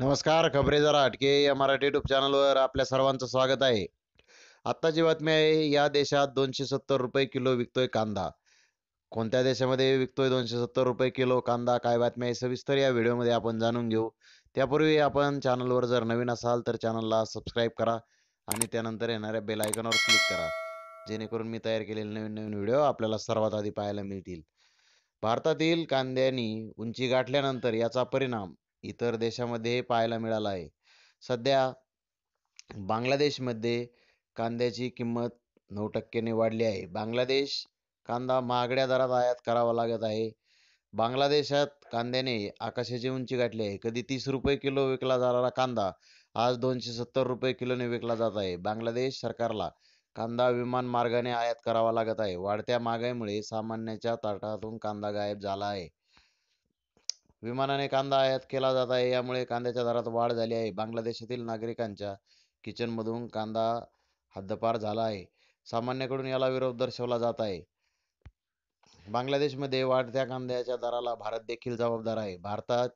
नमस्कार खबरे जरा अटके या मराठी युट्यूब चॅनलवर आपल्या सर्वांचं स्वागत आहे आत्ताची बातमी आहे या देशात दोनशे सत्तर रुपये किलो विकतोय कांदा कोणत्या देशामध्ये विकतोय दोनशे सत्तर रुपये किलो कांदा काय बातमी आहे सविस्तर या व्हिडिओमध्ये आपण जाणून घेऊ त्यापूर्वी आपण चॅनलवर जर नवीन असाल तर चॅनलला सबस्क्राईब करा आणि त्यानंतर येणाऱ्या बेल आयकॉनवर क्लिक करा जेणेकरून मी तयार केलेले नवीन नवीन व्हिडिओ आपल्याला सर्वात आधी पाहायला मिळतील भारतातील कांद्यानी उंची गाठल्यानंतर याचा परिणाम इतर देशामध्ये पाहायला मिळाला आहे सध्या बांगलादेशमध्ये कांद्याची किंमत नऊ टक्क्याने वाढली आहे बांगलादेश कांदा महागड्या दरात आयात करावा लागत आहे बांगलादेशात कांद्याने आकाशाची उंची गाठली आहे कधी तीस रुपये किलो विकला जाणारा कांदा आज दोनशे सत्तर रुपये किलोने विकला जात आहे बांगलादेश सरकारला कांदा विमान मार्गाने आयात करावा लागत आहे वाढत्या महागाईमुळे सामान्याच्या ताटातून कांदा गायब झाला आहे विमानाने कांदा आयात केला जात आहे यामुळे कांद्याच्या दरात वाढ झाली आहे बांगलादेशातील नागरिकांच्या किचनमधून कांदा हद्दपार झाला आहे सामान्यकडून याला विरोध दर्शवला जात आहे बांगलादेशमध्ये वाढत्या कांद्याच्या दराला भारत देखील जबाबदार आहे भारतात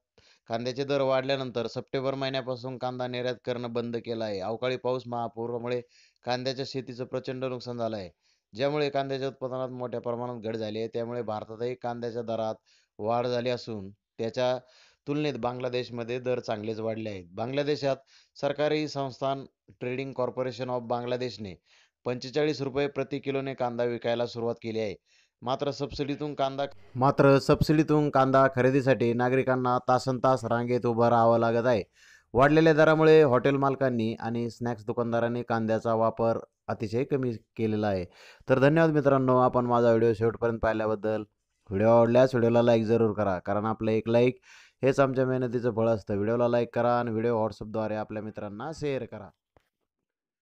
कांद्याचे दर वाढल्यानंतर सप्टेंबर महिन्यापासून कांदा निर्यात करणं बंद केलं आहे अवकाळी पाऊस महापूरामुळे कांद्याच्या शेतीचं प्रचंड नुकसान झालं आहे ज्यामुळे कांद्याच्या उत्पादनात मोठ्या प्रमाणात घट झाली आहे त्यामुळे भारतातही कांद्याच्या दरात वाढ झाली असून त्याच्या तुलनेत बांगलादेशमध्ये दर चांगलेच वाढले आहेत बांगलादेशात सरकारी संस्थान ट्रेडिंग कॉर्पोरेशन ऑफ बांगलादेशने पंचेचाळीस रुपये प्रति किलोने कांदा विकायला सुरुवात केली आहे मात्र सबसिडीतून कांदा मात्र सबसिडीतून कांदा खरेदीसाठी नागरिकांना तासन तास रांगेत उभं राहावं लागत आहे वाढलेल्या दरामुळे हॉटेल मालकांनी आणि स्नॅक्स दुकानदारांनी कांद्याचा वापर अतिशय कमी केलेला आहे तर धन्यवाद मित्रांनो आपण माझा व्हिडिओ शेवटपर्यंत पाहिल्याबद्दल व्हिडिओ आवडल्यास व्हिडिओला लाईक जरूर करा कारण आपलं एक लाईक हेच आमच्या मेहनतीचं फळ असतं व्हिडिओला लाईक करा आणि व्हिडिओ व्हॉट्सअपद्वारे आपल्या मित्रांना शेअर करा